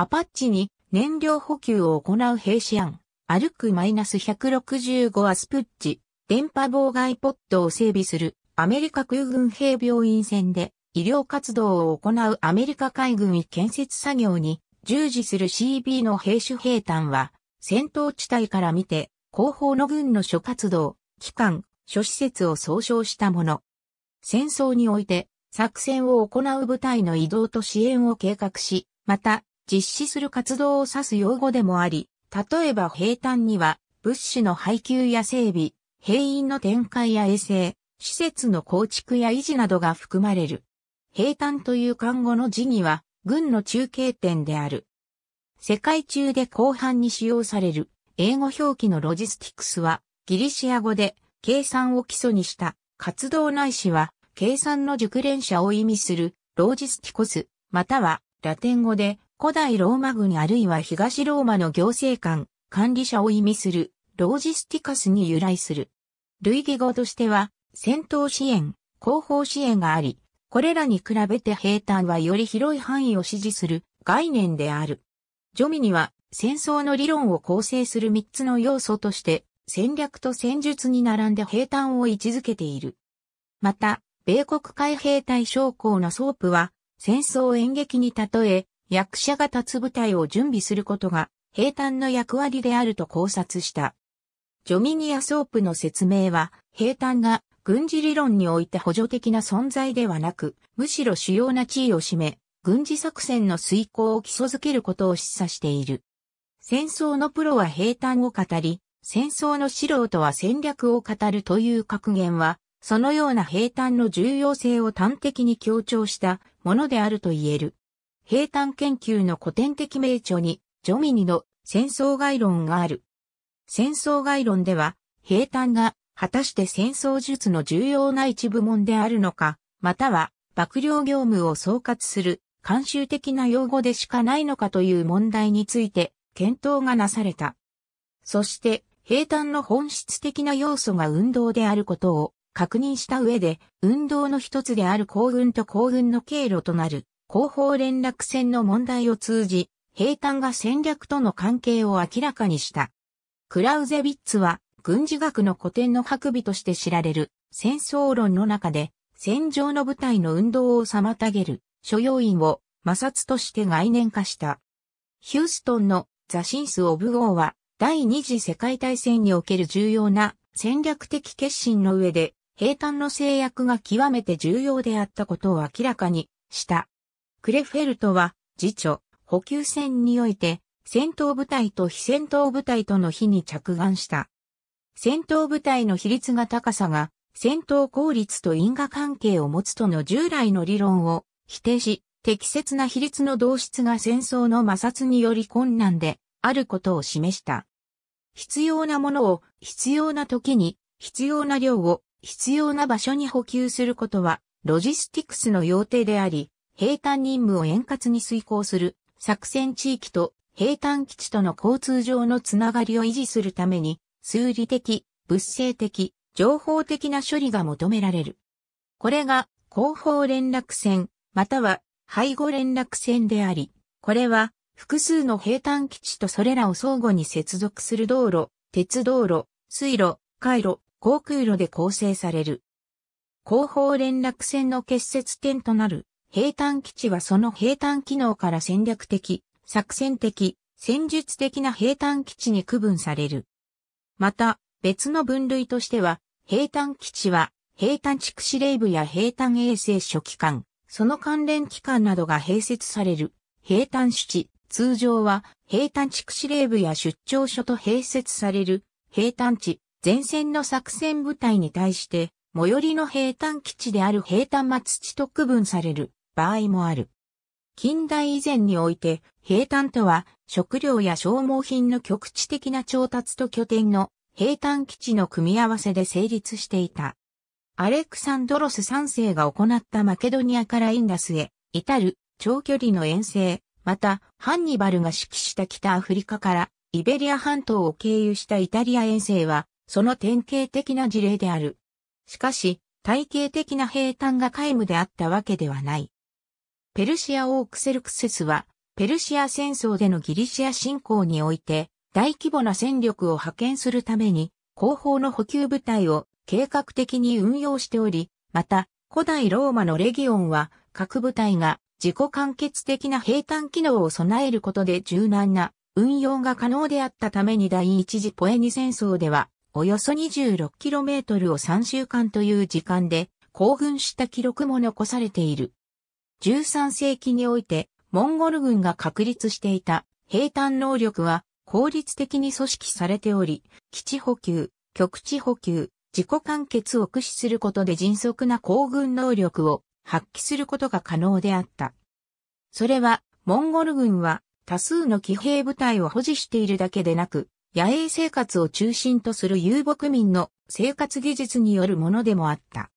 アパッチに燃料補給を行う兵士案、歩くマイナス165アスプッチ、電波妨害ポットを整備するアメリカ空軍兵病院船で医療活動を行うアメリカ海軍建設作業に従事する CB の兵種兵団は戦闘地帯から見て後方の軍の諸活動、機関、諸施設を総称したもの。戦争において作戦を行う部隊の移動と支援を計画し、また実施する活動を指す用語でもあり、例えば兵端には物資の配給や整備、兵員の展開や衛生、施設の構築や維持などが含まれる。兵坦という漢語の字には、軍の中継点である。世界中で後半に使用される英語表記のロジスティクスは、ギリシア語で計算を基礎にした活動ないしは、計算の熟練者を意味するロージスティコス、またはラテン語で古代ローマ軍あるいは東ローマの行政官、管理者を意味する、ロージスティカスに由来する。類義語としては、戦闘支援、後方支援があり、これらに比べて兵隊はより広い範囲を支持する概念である。ジョミには戦争の理論を構成する3つの要素として戦略と戦術に並んで兵隊を位置づけている。また、米国海兵隊将校のソープは戦争演劇に例え、役者が立つ舞台を準備することが平坦の役割であると考察した。ジョミニア・ソープの説明は、平坦が軍事理論において補助的な存在ではなく、むしろ主要な地位を占め、軍事作戦の遂行を基礎づけることを示唆している。戦争のプロは平坦を語り、戦争の素人は戦略を語るという格言は、そのような平坦の重要性を端的に強調したものであると言える。平坦研究の古典的名著に、ジョミニの戦争概論がある。戦争概論では、平坦が果たして戦争術の重要な一部門であるのか、または、幕僚業務を総括する、慣習的な用語でしかないのかという問題について、検討がなされた。そして、平坦の本質的な要素が運動であることを確認した上で、運動の一つである行軍と行軍の経路となる後方連絡船の問題を通じ、兵艦が戦略との関係を明らかにした。クラウゼビッツは軍事学の古典の博美として知られる戦争論の中で戦場の部隊の運動を妨げる所要員を摩擦として概念化した。ヒューストンのザ・シンス・オブ・ゴーは第二次世界大戦における重要な戦略的決心の上で兵艦の制約が極めて重要であったことを明らかにした。クレフェルトは、次著、補給船において、戦闘部隊と非戦闘部隊との比に着眼した。戦闘部隊の比率が高さが、戦闘効率と因果関係を持つとの従来の理論を否定し、適切な比率の導出が戦争の摩擦により困難であることを示した。必要なものを必要な時に必要な量を必要な場所に補給することはロジスティクスの要定であり、平坦任務を円滑に遂行する作戦地域と平坦基地との交通上のつながりを維持するために、数理的、物性的、情報的な処理が求められる。これが後方連絡線、または背後連絡線であり、これは複数の平坦基地とそれらを相互に接続する道路、鉄道路、水路、回路、航空路で構成される。後方連絡線の結節点となる兵坦基地はその兵坦機能から戦略的、作戦的、戦術的な兵坦基地に区分される。また、別の分類としては、兵坦基地は、兵坦地区司令部や兵坦衛星書機関、その関連機関などが併設される、兵坦主地、通常は、兵坦地区司令部や出張所と併設される、兵坦地、前線の作戦部隊に対して、最寄りの兵坦基地である兵坦松地と区分される。場合もある。近代以前において、平坦とは、食料や消耗品の局地的な調達と拠点の平坦基地の組み合わせで成立していた。アレクサンドロス3世が行ったマケドニアからインダスへ至る長距離の遠征、またハンニバルが指揮した北アフリカからイベリア半島を経由したイタリア遠征はその典型的な事例である。しかし、体系的な平坦が皆無であったわけではない。ペルシア王クセルクセスは、ペルシア戦争でのギリシア侵攻において、大規模な戦力を派遣するために、後方の補給部隊を計画的に運用しており、また、古代ローマのレギオンは、各部隊が自己完結的な平坦機能を備えることで柔軟な運用が可能であったために第一次ポエニ戦争では、およそ 26km を3週間という時間で、興奮した記録も残されている。13世紀において、モンゴル軍が確立していた兵隊能力は効率的に組織されており、基地補給、局地補給、自己完結を駆使することで迅速な行軍能力を発揮することが可能であった。それは、モンゴル軍は多数の騎兵部隊を保持しているだけでなく、野営生活を中心とする遊牧民の生活技術によるものでもあった。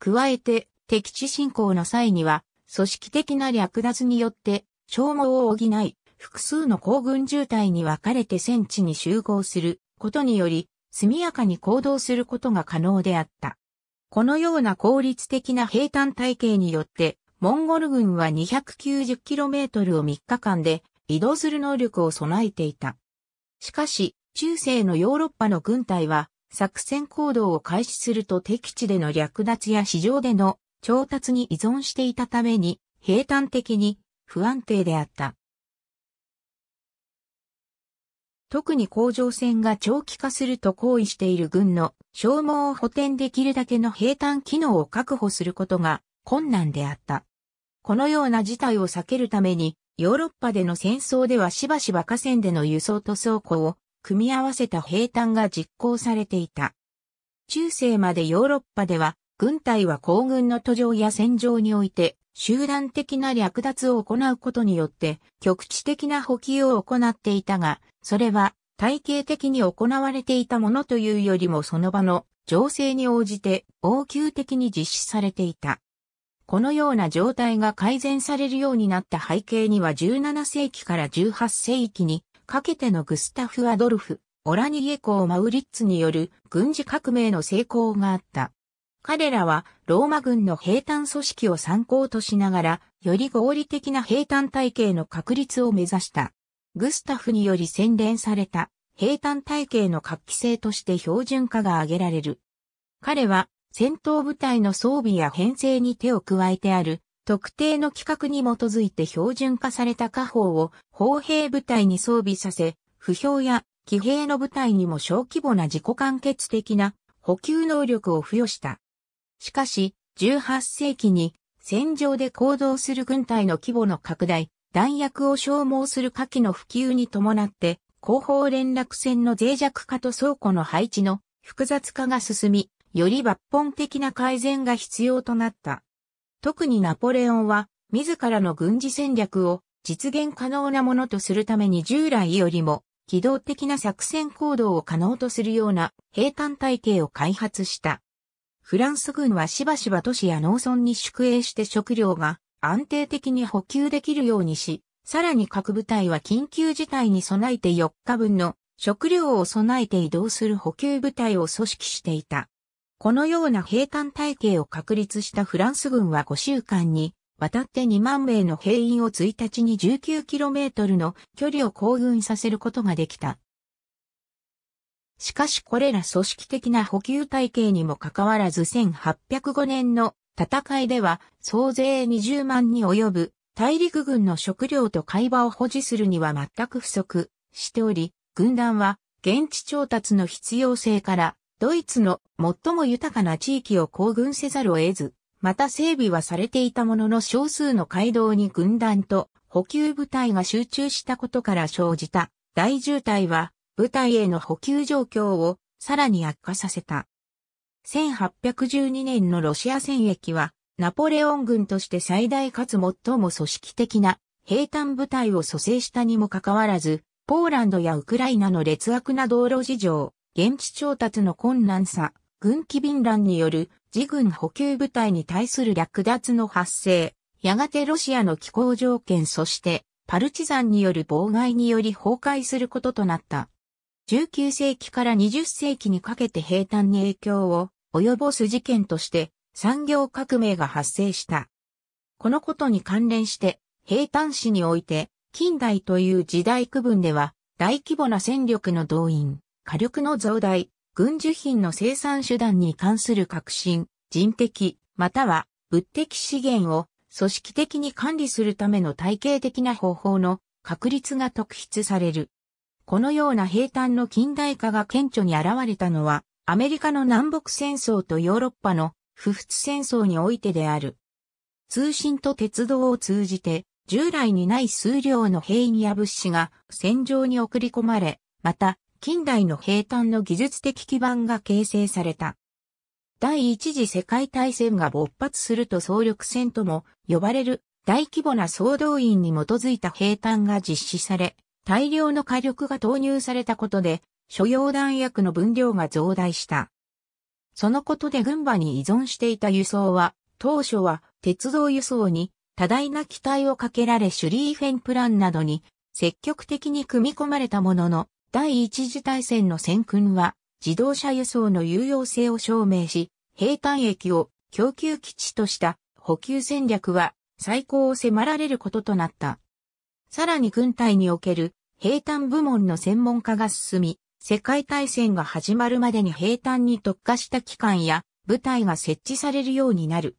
加えて、敵地侵攻の際には、組織的な略奪によって、消耗を補い、複数の行軍渋滞に分かれて戦地に集合することにより、速やかに行動することが可能であった。このような効率的な平坦体系によって、モンゴル軍は 290km を3日間で移動する能力を備えていた。しかし、中世のヨーロッパの軍隊は、作戦行動を開始すると敵地での略奪や市場での調達に依存していたために、平坦的に不安定であった。特に甲状腺が長期化すると行為している軍の消耗を補填できるだけの平坦機能を確保することが困難であった。このような事態を避けるために、ヨーロッパでの戦争ではしばしば河川での輸送と倉庫を組み合わせた平坦が実行されていた。中世までヨーロッパでは軍隊は行軍の途上や戦場において、集団的な略奪を行うことによって、局地的な補給を行っていたが、それは体系的に行われていたものというよりもその場の情勢に応じて応急的に実施されていた。このような状態が改善されるようになった背景には17世紀から18世紀にかけてのグスタフ・アドルフ、オラニエ公マウリッツによる軍事革命の成功があった。彼らはローマ軍の兵隊組織を参考としながら、より合理的な兵隊体系の確立を目指した。グスタフにより洗練された兵隊体系の活気性として標準化が挙げられる。彼は戦闘部隊の装備や編成に手を加えてある特定の規格に基づいて標準化された家宝を砲兵部隊に装備させ、不評や騎兵の部隊にも小規模な自己完結的な補給能力を付与した。しかし、18世紀に戦場で行動する軍隊の規模の拡大、弾薬を消耗する火器の普及に伴って、後方連絡船の脆弱化と倉庫の配置の複雑化が進み、より抜本的な改善が必要となった。特にナポレオンは、自らの軍事戦略を実現可能なものとするために従来よりも、機動的な作戦行動を可能とするような兵艦体系を開発した。フランス軍はしばしば都市や農村に宿営して食料が安定的に補給できるようにし、さらに各部隊は緊急事態に備えて4日分の食料を備えて移動する補給部隊を組織していた。このような兵艦体系を確立したフランス軍は5週間に渡って2万名の兵員を1日に 19km の距離を行軍させることができた。しかしこれら組織的な補給体系にもかかわらず1805年の戦いでは総勢20万に及ぶ大陸軍の食料と会話を保持するには全く不足しており、軍団は現地調達の必要性からドイツの最も豊かな地域を行軍せざるを得ず、また整備はされていたものの少数の街道に軍団と補給部隊が集中したことから生じた大渋滞は部隊への補給状況をさらに悪化させた。1812年のロシア戦役は、ナポレオン軍として最大かつ最も組織的な兵坦部隊を蘇生したにもかかわらず、ポーランドやウクライナの劣悪な道路事情、現地調達の困難さ、軍機便乱による自軍補給部隊に対する略奪の発生、やがてロシアの気候条件そしてパルチザンによる妨害により崩壊することとなった。19世紀から20世紀にかけて平坦に影響を及ぼす事件として産業革命が発生した。このことに関連して平坦市において近代という時代区分では大規模な戦力の動員、火力の増大、軍需品の生産手段に関する革新、人的、または物的資源を組織的に管理するための体系的な方法の確立が特筆される。このような平坦の近代化が顕著に現れたのは、アメリカの南北戦争とヨーロッパの不仏戦争においてである。通信と鉄道を通じて、従来にない数量の兵員や物資が戦場に送り込まれ、また、近代の平坦の技術的基盤が形成された。第一次世界大戦が勃発すると総力戦とも呼ばれる大規模な総動員に基づいた平坦が実施され、大量の火力が投入されたことで、所要弾薬の分量が増大した。そのことで群馬に依存していた輸送は、当初は鉄道輸送に多大な期待をかけられシュリーフェンプランなどに積極的に組み込まれたものの、第一次大戦の戦訓は自動車輸送の有用性を証明し、平坦駅を供給基地とした補給戦略は最高を迫られることとなった。さらに軍隊における兵坦部門の専門化が進み、世界大戦が始まるまでに兵坦に特化した機関や部隊が設置されるようになる。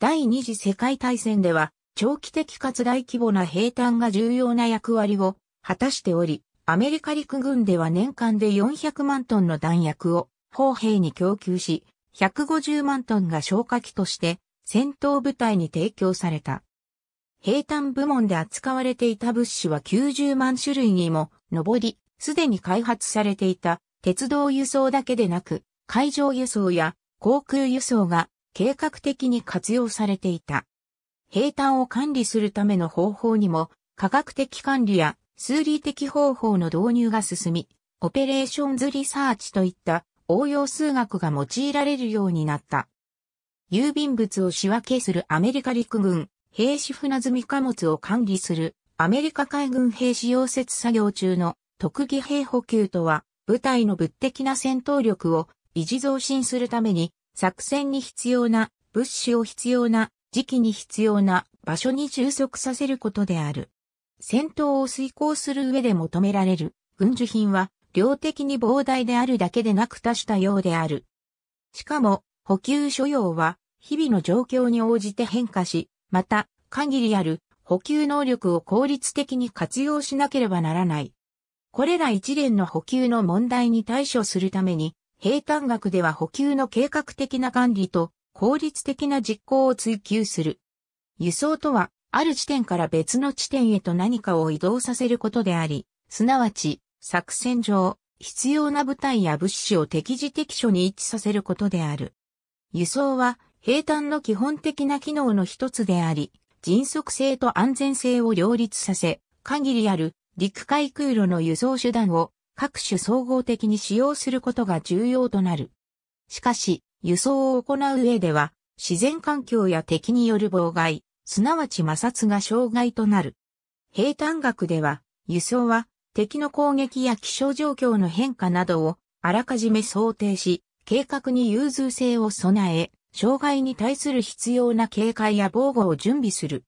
第二次世界大戦では、長期的かつ大規模な兵坦が重要な役割を果たしており、アメリカ陸軍では年間で400万トンの弾薬を砲兵に供給し、150万トンが消火器として戦闘部隊に提供された。平坦部門で扱われていた物資は90万種類にも上り、すでに開発されていた鉄道輸送だけでなく、海上輸送や航空輸送が計画的に活用されていた。平坦を管理するための方法にも、科学的管理や数理的方法の導入が進み、オペレーションズリサーチといった応用数学が用いられるようになった。郵便物を仕分けするアメリカ陸軍兵士船積み貨物を管理するアメリカ海軍兵士溶接作業中の特技兵補給とは、部隊の物的な戦闘力を維持増進するために、作戦に必要な物資を必要な時期に必要な場所に充足させることである。戦闘を遂行する上で求められる軍需品は量的に膨大であるだけでなく多種多様である。しかも補給所要は日々の状況に応じて変化し、また、限りある補給能力を効率的に活用しなければならない。これら一連の補給の問題に対処するために、平坦学では補給の計画的な管理と効率的な実行を追求する。輸送とは、ある地点から別の地点へと何かを移動させることであり、すなわち、作戦上、必要な部隊や物資を敵時敵所に位置させることである。輸送は、平坦の基本的な機能の一つであり、迅速性と安全性を両立させ、限りある陸海空路の輸送手段を各種総合的に使用することが重要となる。しかし、輸送を行う上では、自然環境や敵による妨害、すなわち摩擦が障害となる。平坦学では、輸送は敵の攻撃や気象状況の変化などをあらかじめ想定し、計画に融通性を備え、障害に対する必要な警戒や防護を準備する。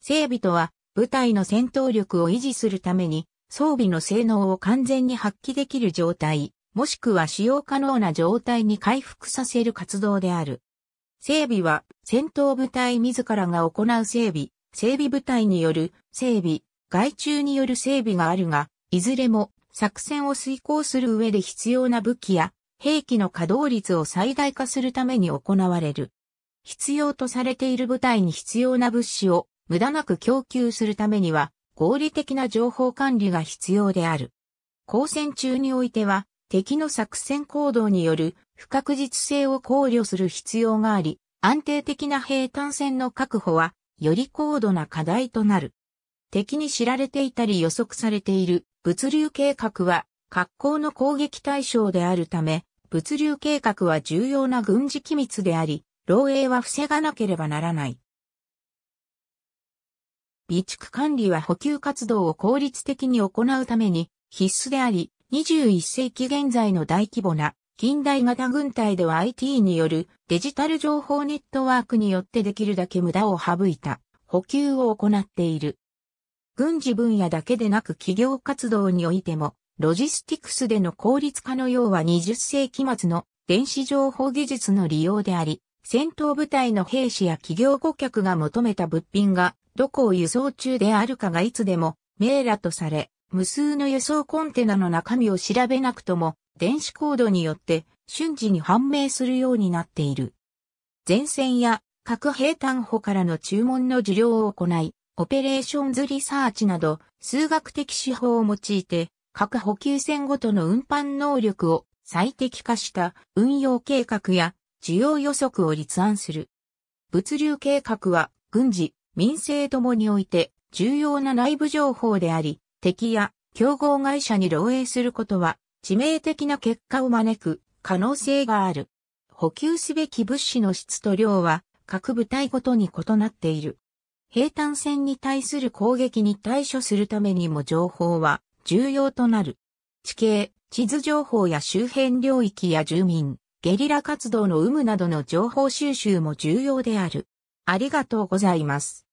整備とは、部隊の戦闘力を維持するために、装備の性能を完全に発揮できる状態、もしくは使用可能な状態に回復させる活動である。整備は、戦闘部隊自らが行う整備、整備部隊による整備、外注による整備があるが、いずれも作戦を遂行する上で必要な武器や兵器の稼働率を最大化するために行われる。必要とされている部隊に必要な物資を無駄なく供給するためには合理的な情報管理が必要である。交戦中においては敵の作戦行動による不確実性を考慮する必要があり、安定的な兵艦戦の確保はより高度な課題となる。敵に知られていたり予測されている物流計画は格好の攻撃対象であるため、物流計画は重要な軍事機密であり、漏洩は防がなければならない。備蓄管理は補給活動を効率的に行うために必須であり、21世紀現在の大規模な近代型軍隊では IT によるデジタル情報ネットワークによってできるだけ無駄を省いた補給を行っている。軍事分野だけでなく企業活動においてもロジスティクスでの効率化の要は20世紀末の電子情報技術の利用であり、戦闘部隊の兵士や企業顧客が求めた物品がどこを輸送中であるかがいつでも命らとされ、無数の輸送コンテナの中身を調べなくとも電子コードによって瞬時に判明するようになっている。前線や核兵端歩からの注文の受領を行い、オペレーションズリサーチなど数学的手法を用いて各補給船ごとの運搬能力を最適化した運用計画や需要予測を立案する。物流計画は軍事、民生ともにおいて重要な内部情報であり、敵や競合会社に漏洩することは致命的な結果を招く可能性がある。補給すべき物資の質と量は各部隊ごとに異なっている。平坦船に対する攻撃に対処するためにも情報は重要となる。地形、地図情報や周辺領域や住民、ゲリラ活動の有無などの情報収集も重要である。ありがとうございます。